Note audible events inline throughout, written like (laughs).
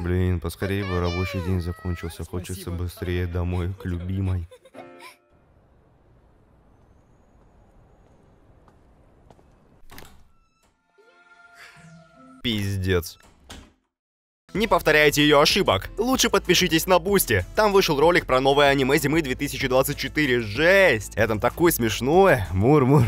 Блин, поскорее бы рабочий день закончился. Хочется быстрее домой к любимой. Пиздец. Не повторяйте ее ошибок. Лучше подпишитесь на Бусти. Там вышел ролик про новое аниме зимы 2024. Жесть! Это такое смешное. Мур-мур.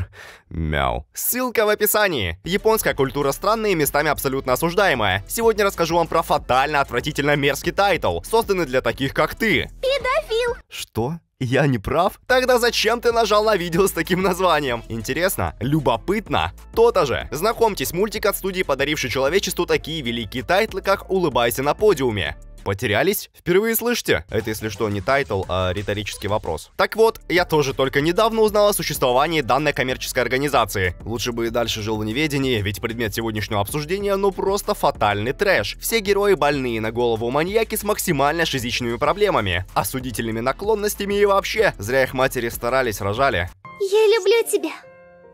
Мяу. Ссылка в описании. Японская культура странная и местами абсолютно осуждаемая. Сегодня расскажу вам про фатально отвратительно мерзкий тайтл, созданный для таких, как ты. Педофил. Что? Я не прав? Тогда зачем ты нажал на видео с таким названием? Интересно? Любопытно? То-то же. Знакомьтесь, мультик от студии, подаривший человечеству такие великие тайтлы, как «Улыбайся на подиуме», Потерялись? Впервые слышите? Это, если что, не тайтл, а риторический вопрос. Так вот, я тоже только недавно узнал о существовании данной коммерческой организации. Лучше бы и дальше жил в неведении, ведь предмет сегодняшнего обсуждения ну просто фатальный трэш. Все герои больные на голову маньяки с максимально шизичными проблемами, осудительными наклонностями и вообще. Зря их матери старались, рожали. Я люблю тебя,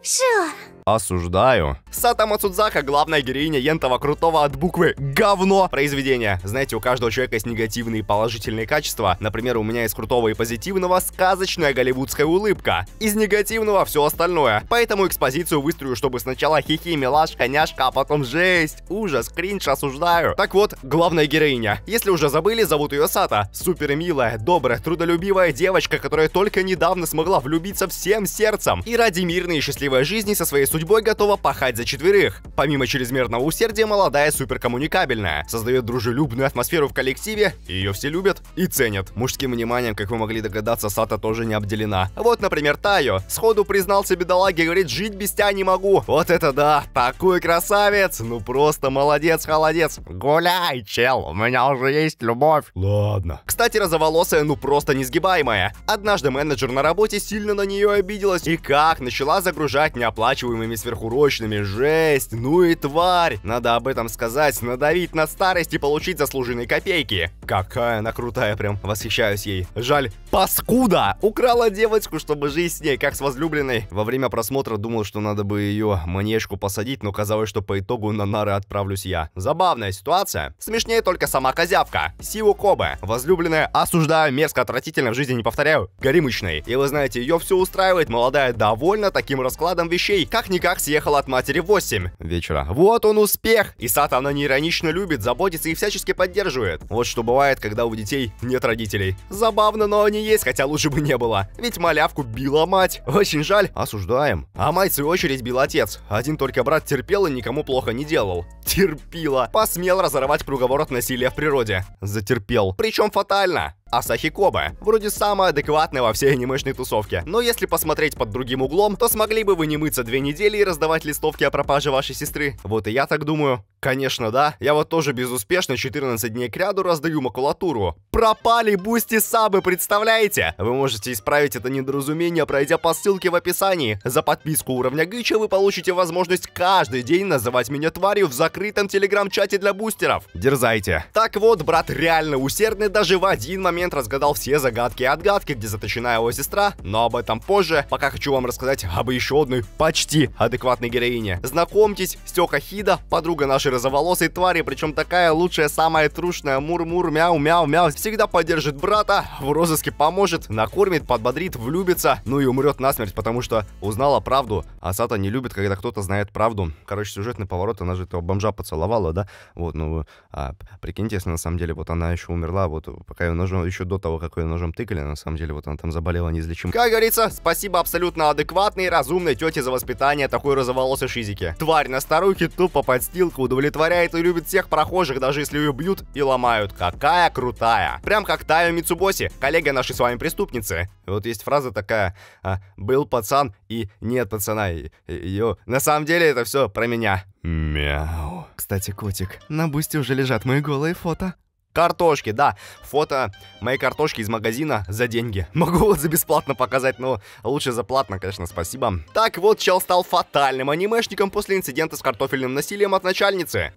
Шиора осуждаю. Сатама Цудзака, главная героиня ентова крутого от буквы говно произведения. Знаете, у каждого человека есть негативные и положительные качества. Например, у меня из крутого и позитивного сказочная голливудская улыбка. Из негативного все остальное. Поэтому экспозицию выстрою, чтобы сначала хихи, милашка, няшка, а потом жесть, ужас, кринж, осуждаю. Так вот, главная героиня. Если уже забыли, зовут ее Сата. Супер милая, добрая, трудолюбивая девочка, которая только недавно смогла влюбиться всем сердцем. И ради мирной и счастливой жизни со своей судьбой готова пахать за четверых. Помимо чрезмерного усердия, молодая суперкоммуникабельная, создает дружелюбную атмосферу в коллективе, ее все любят и ценят. Мужским вниманием, как вы могли догадаться, Сата тоже не обделена. Вот, например, Тайо. Сходу признался бедолаге, говорит, жить без тебя не могу. Вот это да, такой красавец, ну просто молодец, холодец. Гуляй, чел, у меня уже есть любовь. Ладно. Кстати, розоволосая, ну просто несгибаемая. Однажды менеджер на работе сильно на нее обиделась и как начала загружать неоплачиваемые невозможными, сверхурочными. Жесть, ну и тварь. Надо об этом сказать, надавить на старость и получить заслуженные копейки. Какая она крутая прям, восхищаюсь ей. Жаль, паскуда! Украла девочку, чтобы жить с ней, как с возлюбленной. Во время просмотра думал, что надо бы ее манежку посадить, но казалось, что по итогу на нары отправлюсь я. Забавная ситуация. Смешнее только сама козявка. сиву Кобе. Возлюбленная, осуждаю, мерзко, отвратительно, в жизни не повторяю. Горимычной. И вы знаете, ее все устраивает, молодая довольна таким раскладом вещей. Как как-никак съехал от матери в 8 вечера. Вот он успех! И Сата она неиронично любит, заботится и всячески поддерживает. Вот что бывает, когда у детей нет родителей. Забавно, но они есть, хотя лучше бы не было. Ведь малявку била мать. Очень жаль, осуждаем. А мать, в свою очередь, бил отец. Один только брат терпел и никому плохо не делал. Терпила. Посмел разорвать круговорот насилия в природе. Затерпел. Причем фатально. Асахи Коба. Вроде самая адекватная во всей анимешной тусовке. Но если посмотреть под другим углом, то смогли бы вы не мыться две недели и раздавать листовки о пропаже вашей сестры? Вот и я так думаю. Конечно, да. Я вот тоже безуспешно 14 дней кряду раздаю макулатуру. Пропали бусти сабы, представляете? Вы можете исправить это недоразумение, пройдя по ссылке в описании. За подписку уровня Гыча вы получите возможность каждый день называть меня тварью в закрытом телеграм-чате для бустеров. Дерзайте. Так вот, брат реально усердный даже в один момент момент разгадал все загадки и отгадки, где заточена его сестра, но об этом позже. Пока хочу вам рассказать об еще одной почти адекватной героине. Знакомьтесь, Стёка Хида, подруга нашей розоволосой твари, причем такая лучшая, самая трушная, мур-мур, мяу-мяу-мяу, всегда поддержит брата, в розыске поможет, накормит, подбодрит, влюбится, ну и умрет насмерть, потому что узнала правду, а Сата не любит, когда кто-то знает правду. Короче, сюжетный поворот, она же этого бомжа поцеловала, да? Вот, ну, а, прикиньте, если на самом деле вот она еще умерла, вот пока ее ножом еще до того, как ее ножом тыкали, на самом деле, вот она там заболела неизлечимо. Как говорится, спасибо абсолютно адекватной и разумной тете за воспитание такой розоволосой шизики. Тварь на старухе тупо подстилка удовлетворяет и любит всех прохожих, даже если ее бьют и ломают. Какая крутая. Прям как Таю Мицубоси, коллега нашей с вами преступницы. вот есть фраза такая, а, был пацан и нет пацана. И, и, ее... На самом деле это все про меня. Мяу. Кстати, котик, на бусте уже лежат мои голые фото. Картошки, да. Фото моей картошки из магазина за деньги. (laughs) Могу вот за бесплатно показать, но лучше за платно, конечно, спасибо. Так вот, чел стал фатальным анимешником после инцидента с картофельным насилием от начальницы.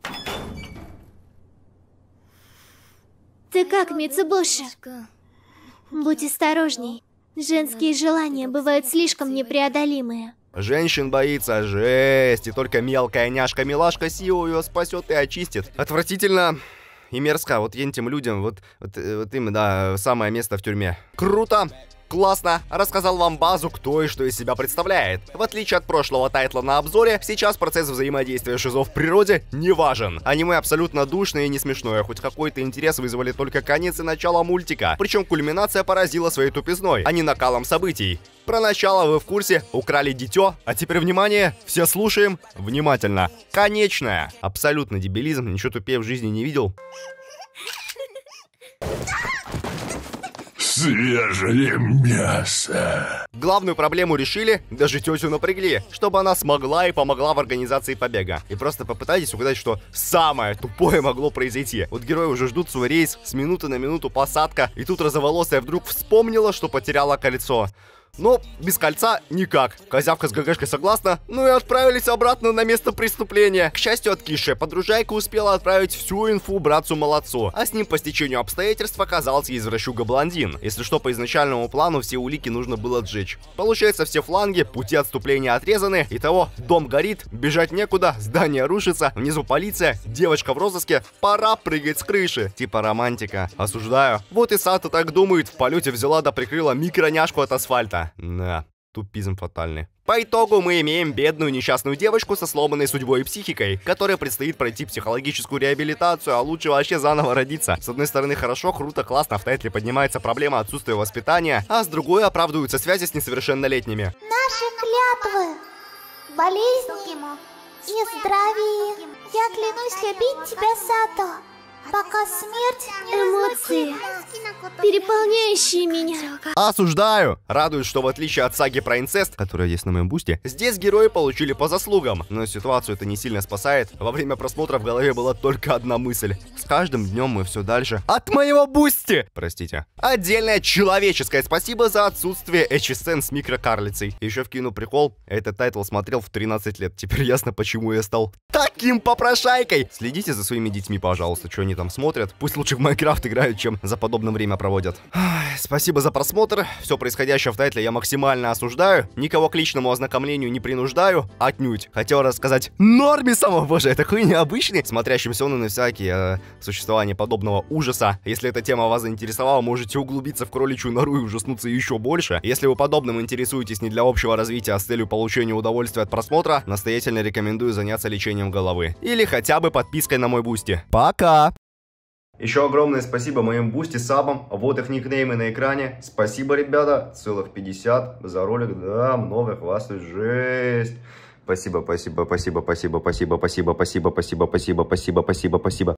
Ты как, Мицубуша? Будь осторожней. Женские желания бывают слишком непреодолимые. Женщин боится, жесть, и только мелкая няшка-милашка Сио ее спасет и очистит. Отвратительно и мерзко вот этим людям, вот, вот, э, вот им, да, самое место в тюрьме. Круто! классно рассказал вам базу, кто и что из себя представляет. В отличие от прошлого тайтла на обзоре, сейчас процесс взаимодействия шизов в природе не важен. Аниме абсолютно душное и не смешное, хоть какой-то интерес вызвали только конец и начало мультика. Причем кульминация поразила своей тупизной, а не накалом событий. Про начало вы в курсе, украли дитё, а теперь внимание, все слушаем внимательно. Конечное. Абсолютно дебилизм, ничего тупее в жизни не видел. свежее мясо. Главную проблему решили, даже тетю напрягли, чтобы она смогла и помогла в организации побега. И просто попытайтесь угадать, что самое тупое могло произойти. Вот герои уже ждут свой рейс, с минуты на минуту посадка, и тут розоволосая вдруг вспомнила, что потеряла кольцо. Но без кольца никак. Козявка с ГГшкой согласна, ну и отправились обратно на место преступления. К счастью, от Киши подружайка успела отправить всю инфу братцу-молодцу, а с ним по стечению обстоятельств оказался извращуга-блондин. Если что, по изначальному плану все улики нужно было сжечь. Получается, все фланги, пути отступления отрезаны, и того дом горит, бежать некуда, здание рушится, внизу полиция, девочка в розыске, пора прыгать с крыши. Типа романтика. Осуждаю. Вот и Сата так думает, в полете взяла да прикрыла микроняшку от асфальта. Да, тупизм фатальный. По итогу мы имеем бедную несчастную девочку со сломанной судьбой и психикой, которая предстоит пройти психологическую реабилитацию, а лучше вообще заново родиться. С одной стороны хорошо, круто, классно, в Тайтле поднимается проблема отсутствия воспитания, а с другой оправдываются связи с несовершеннолетними. Наши клятвы, болезни ему и здравие. Я клянусь любить тебя, Сато. Пока смерть, эмоции, переполняющие меня. Осуждаю! Радует, что в отличие от саги про инцест, которая есть на моем бусте, здесь герои получили по заслугам. Но ситуацию это не сильно спасает. Во время просмотра в голове была только одна мысль. С каждым днем мы все дальше от моего бусти! Простите. Отдельное человеческое спасибо за отсутствие HSN с микрокарлицей. Еще в кино прикол, этот тайтл смотрел в 13 лет. Теперь ясно, почему я стал таким попрошайкой. Следите за своими детьми, пожалуйста, что они там смотрят. Пусть лучше в Майнкрафт играют, чем за подобным время проводят. Спасибо за просмотр. Все происходящее в тайтле я максимально осуждаю. Никого к личному ознакомлению не принуждаю. Отнюдь. Хотел рассказать самого боже, это хуй необычный, смотрящим сёны на всякие э, существования подобного ужаса. Если эта тема вас заинтересовала, можете углубиться в кроличью нору и ужаснуться еще больше. Если вы подобным интересуетесь не для общего развития, а с целью получения удовольствия от просмотра, настоятельно рекомендую заняться лечением головы. Или хотя бы подпиской на мой бусти. Пока! Еще огромное спасибо моим бусти сабам, вот их никнеймы на экране. Спасибо, ребята, целых 50 за ролик, да, много хвастаюсь, жесть. Спасибо, спасибо, спасибо, спасибо, спасибо, спасибо, спасибо, спасибо, спасибо, спасибо.